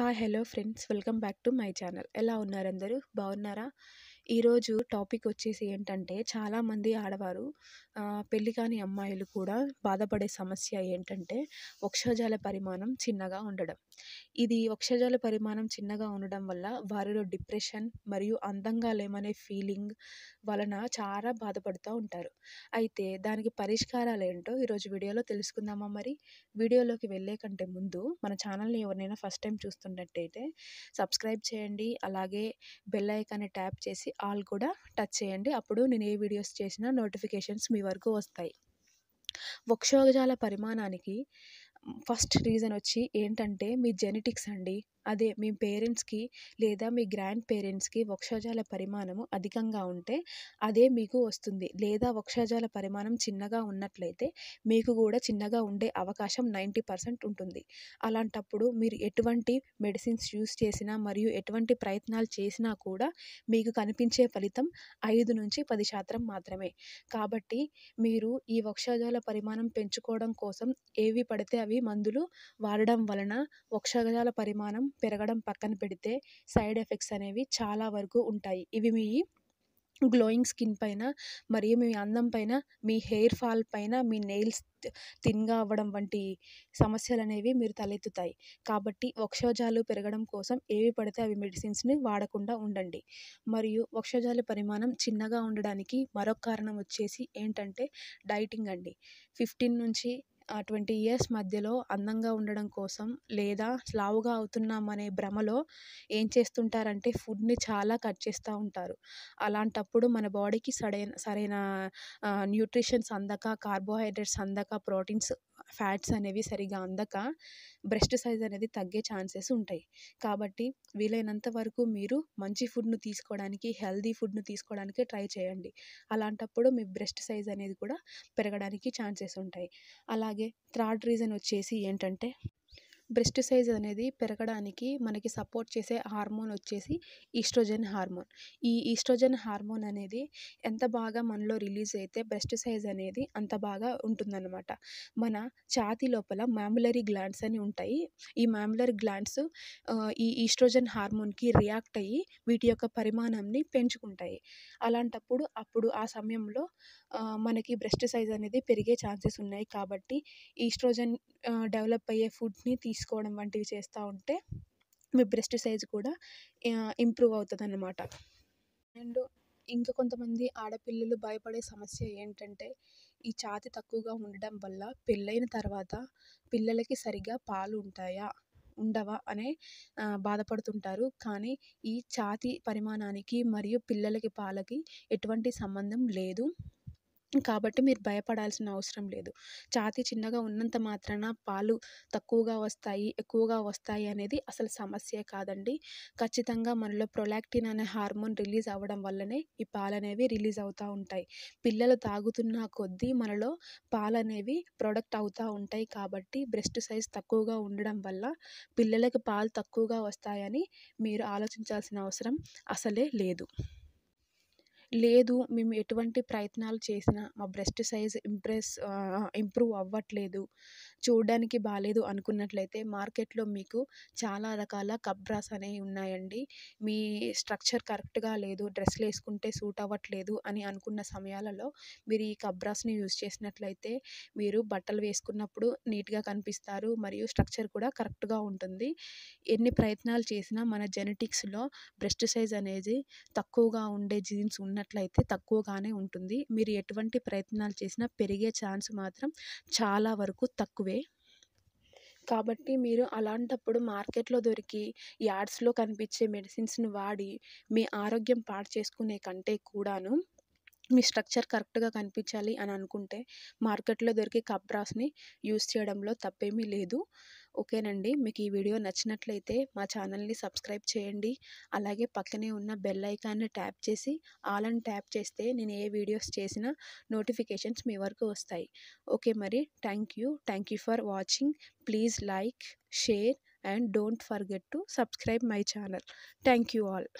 hi hello friends welcome back to my channel ఎలా ఉన్నారు అందరూ బాగున్నారా ఈరోజు టాపిక్ వచ్చేసి ఏంటంటే చాలామంది ఆడవారు పెళ్ళి కాని అమ్మాయిలు కూడా బాధపడే సమస్య ఏంటంటే వక్షజాల పరిమాణం చిన్నగా ఉండడం ఇది వక్షజాల పరిమాణం చిన్నగా ఉండడం వల్ల వారిలో డిప్రెషన్ మరియు అందంగా లేమనే ఫీలింగ్ వలన చాలా బాధపడుతూ ఉంటారు అయితే దానికి పరిష్కారాలు ఏంటో ఈరోజు వీడియోలో తెలుసుకుందామా మరి వీడియోలోకి వెళ్ళే కంటే ముందు మన ఛానల్ని ఎవరినైనా ఫస్ట్ టైం చూస్తున్నట్టయితే సబ్స్క్రైబ్ చేయండి అలాగే బెల్ ఐకాన్ని ట్యాప్ చేసి ఆల్ కూడా టచ్ చేయండి అప్పుడు నేను ఏ వీడియోస్ చేసినా నోటిఫికేషన్స్ మీ వరకు వస్తాయి వక్షోగజాల పరిమాణానికి ఫస్ట్ రీజన్ వచ్చి ఏంటంటే మీ జెనెటిక్స్ అండి అదే మీ పేరెంట్స్కి లేదా మీ గ్రాండ్ పేరెంట్స్కి వక్షజాల పరిమాణము అధికంగా ఉంటే అదే మీకు వస్తుంది లేదా వక్షజాల పరిమాణం చిన్నగా ఉన్నట్లయితే మీకు కూడా చిన్నగా ఉండే అవకాశం నైంటీ పర్సెంట్ ఉంటుంది అలాంటప్పుడు మీరు ఎటువంటి మెడిసిన్స్ యూస్ చేసినా మరియు ఎటువంటి ప్రయత్నాలు చేసినా కూడా మీకు కనిపించే ఫలితం ఐదు నుంచి పది శాతం మాత్రమే కాబట్టి మీరు ఈ వక్షజాల పరిమాణం పెంచుకోవడం కోసం ఏవి పడితే అవి మందులు వాడడం వలన వక్షజాల పరిమాణం పెరగడం పక్కన పెడితే సైడ్ ఎఫెక్ట్స్ అనేవి చాలా వరకు ఉంటాయి ఇవి మీ గ్లోయింగ్ స్కిన్ పైన మరియు మీ అందం పైన మీ హెయిర్ ఫాల్ పైన మీ నెయిల్స్ థిన్గా అవ్వడం వంటి సమస్యలు అనేవి మీరు తలెత్తుతాయి కాబట్టి వక్షోజాలు పెరగడం కోసం ఏవి పడితే అవి మెడిసిన్స్ని వాడకుండా ఉండండి మరియు వక్షోజాల పరిమాణం చిన్నగా ఉండడానికి మరొక కారణం వచ్చేసి ఏంటంటే డైటింగ్ అండి ఫిఫ్టీన్ నుంచి ట్వంటీ ఇయర్స్ మధ్యలో అందంగా ఉండడం కోసం లేదా స్లావుగా అవుతున్నామనే భ్రమలో ఏం చేస్తుంటారంటే ఫుడ్ని చాలా కట్ చేస్తూ ఉంటారు అలాంటప్పుడు మన బాడీకి సరైన సరైన న్యూట్రిషన్స్ అందక కార్బోహైడ్రేట్స్ అందక ప్రోటీన్స్ ఫ్యాట్స్ అనేవి సరిగా అందక బ్రెస్ట్ సైజ్ అనేది తగ్గే ఛాన్సెస్ ఉంటాయి కాబట్టి వీలైనంత వరకు మీరు మంచి ఫుడ్ను తీసుకోవడానికి హెల్దీ ఫుడ్ను తీసుకోవడానికి ట్రై చేయండి అలాంటప్పుడు మీ బ్రెస్ట్ సైజ్ అనేది కూడా పెరగడానికి ఛాన్సెస్ ఉంటాయి అలాగే అలాగే థర్డ్ రీజన్ వచ్చేసి ఏంటంటే బ్రెస్ట్ సైజ్ అనేది పెరగడానికి మనకి సపోర్ట్ చేసే హార్మోన్ వచ్చేసి ఈస్ట్రోజన్ హార్మోన్ ఈ ఈస్ట్రోజన్ హార్మోన్ అనేది ఎంత బాగా మనలో రిలీజ్ అయితే బ్రెస్ట్ సైజ్ అనేది అంత బాగా ఉంటుందన్నమాట మన ఛాతి లోపల మ్యాములరీ గ్లాండ్స్ అని ఉంటాయి ఈ మ్యాములరీ గ్లాండ్స్ ఈ ఈస్ట్రోజన్ హార్మోన్కి రియాక్ట్ అయ్యి వీటి యొక్క పరిమాణంని పెంచుకుంటాయి అలాంటప్పుడు అప్పుడు ఆ సమయంలో మనకి బ్రెస్ట్ సైజ్ అనేది పెరిగే ఛాన్సెస్ ఉన్నాయి కాబట్టి ఈస్ట్రోజన్ డెవలప్ అయ్యే ఫుడ్ని తీసుకు తీసుకోవడం వంటివి చేస్తూ ఉంటే మీ బ్రెస్ట్ సైజ్ కూడా ఇంప్రూవ్ అవుతుంది అన్నమాట అండ్ ఇంకా కొంతమంది ఆడపిల్లలు భయపడే సమస్య ఏంటంటే ఈ ఛాతి తక్కువగా ఉండడం వల్ల పెళ్ళైన తర్వాత పిల్లలకి సరిగా పాలు ఉంటాయా ఉండవా అనే బాధపడుతుంటారు కానీ ఈ ఛాతి పరిమాణానికి మరియు పిల్లలకి పాలకి ఎటువంటి సంబంధం లేదు కాబట్టి మీరు భయపడాల్సిన అవసరం లేదు ఛాతీ చిన్నగా ఉన్నంత మాత్రాన పాలు తక్కువగా వస్తాయి ఎక్కువగా వస్తాయి అనేది అసలు సమస్యే కాదండి ఖచ్చితంగా మనలో ప్రొలాక్టిన్ అనే హార్మోన్ రిలీజ్ అవ్వడం వల్లనే ఈ పాలు అనేవి రిలీజ్ అవుతూ ఉంటాయి పిల్లలు తాగుతున్న కొద్దీ మనలో పాలు అనేవి ప్రొడక్ట్ అవుతూ ఉంటాయి కాబట్టి బ్రెస్ట్ సైజ్ తక్కువగా ఉండడం వల్ల పిల్లలకు పాలు తక్కువగా వస్తాయని మీరు ఆలోచించాల్సిన అవసరం అసలే లేదు లేదు మేము ఎటువంటి ప్రయత్నాలు చేసినా మా బ్రెస్ట్ సైజ్ ఇంప్రెస్ ఇంప్రూవ్ అవ్వట్లేదు చూడడానికి బాగాలేదు అనుకున్నట్లయితే మార్కెట్లో మీకు చాలా రకాల కప్ బ్రాస్ అనేవి ఉన్నాయండి మీ స్ట్రక్చర్ కరెక్ట్గా లేదు డ్రెస్లు వేసుకుంటే సూట్ అవ్వట్లేదు అని అనుకున్న సమయాలలో మీరు ఈ కప్ బ్రాస్ని యూజ్ చేసినట్లయితే మీరు బట్టలు వేసుకున్నప్పుడు నీట్గా కనిపిస్తారు మరియు స్ట్రక్చర్ కూడా కరెక్ట్గా ఉంటుంది ఎన్ని ప్రయత్నాలు చేసినా మన జెనెటిక్స్లో బ్రెస్ట్ సైజ్ అనేది తక్కువగా ఉండే జీన్స్ ఉన్న ఉన్నట్లయితే తక్కువగానే ఉంటుంది మీరు ఎటువంటి ప్రయత్నాలు చేసినా పెరిగే ఛాన్స్ మాత్రం చాలా వరకు తక్కువే కాబట్టి మీరు అలాంటప్పుడు మార్కెట్లో దొరికి యాడ్స్లో కనిపించే మెడిసిన్స్ని వాడి మీ ఆరోగ్యం పాడు చేసుకునే కంటే కూడాను మీ స్ట్రక్చర్ కరెక్ట్గా కనిపించాలి అని అనుకుంటే మార్కెట్లో దొరికే కబ్రాస్ని యూస్ చేయడంలో తప్పేమీ లేదు ఓకేనండి మీకు ఈ వీడియో నచ్చినట్లయితే మా ఛానల్ని సబ్స్క్రైబ్ చేయండి అలాగే పక్కనే ఉన్న బెల్ ఐకాన్ని ట్యాప్ చేసి ఆల్ అని ట్యాప్ చేస్తే నేను ఏ వీడియోస్ చేసినా నోటిఫికేషన్స్ మీ వరకు వస్తాయి ఓకే మరి thank you thank you for watching please like share and don't forget to subscribe my channel thank you all